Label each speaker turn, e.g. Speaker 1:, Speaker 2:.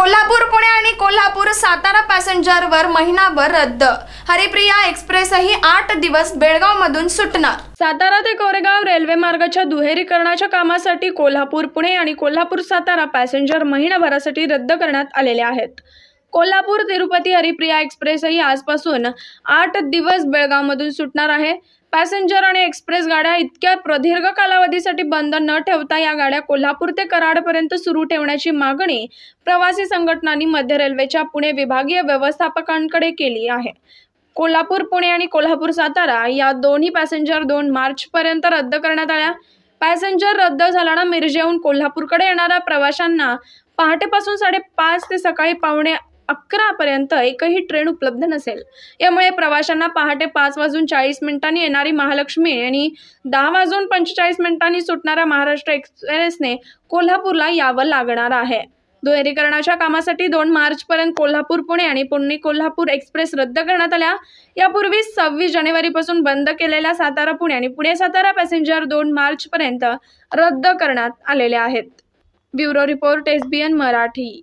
Speaker 1: कोल्हापूर पुणे आणि कोल्हापूर सातारा पॅसेंजरवर महिनाभर रद्द हरिप्रिया एक्सप्रेसही आठ दिवस बेळगाव मधून सुटणार सातारा ते कोरेगाव रेल्वे मार्गाच्या दुहेरीकरणाच्या कामासाठी कोल्हापूर पुणे आणि कोल्हापूर सातारा पॅसेंजर महिनाभरासाठी रद्द करण्यात आलेले आहेत कोल्हापूर तिरुपती हरिप्रिया एक्सप्रेसही आजपासून आठ दिवस बेळगावमधून सुटणार आहे पॅसेंजर आणि एक्सप्रेस गाड्या इतक्या प्रदीर्घ कालावधीसाठी बंद न ठेवता या गाड्या कोल्हापूर ते कराडपर्यंत सुरू ठेवण्याची मागणी प्रवासी संघटनांनी मध्य रेल्वेच्या पुणे विभागीय व्यवस्थापकांकडे केली आहे कोल्हापूर पुणे आणि कोल्हापूर सातारा या दोन्ही पॅसेंजर दोन मार्चपर्यंत रद्द करण्यात आल्या पॅसेंजर रद्द झाल्यानं मिरजेहून कोल्हापूरकडे येणाऱ्या प्रवाशांना पहाटेपासून साडेपाच ते सकाळी पावणे पर्यंत एकही ट्रेन उपलब्ध नसेल यामुळे प्रवाशांना पहाटे पाच वाजून चाळीस मिनिटांनी येणारी महालक्ष्मी आणि दहा वाजून पंचेचाळीस मिनिटांनी सुटणाऱ्या महाराष्ट्र एक्सप्रेसने कोल्हापूरला यावं लागणार आहे दुहेरीकरणाच्या कामासाठी दोन पर्यंत कोल्हापूर पुणे आणि पुणे कोल्हापूर एक्सप्रेस रद्द करण्यात आल्या यापूर्वी सव्वीस पासून बंद केलेल्या सातारा पुणे आणि पुणे सातारा पॅसेंजर दोन पर्यंत रद्द करण्यात आलेल्या आहेत ब्युरो रिपोर्ट एसबीएन मराठी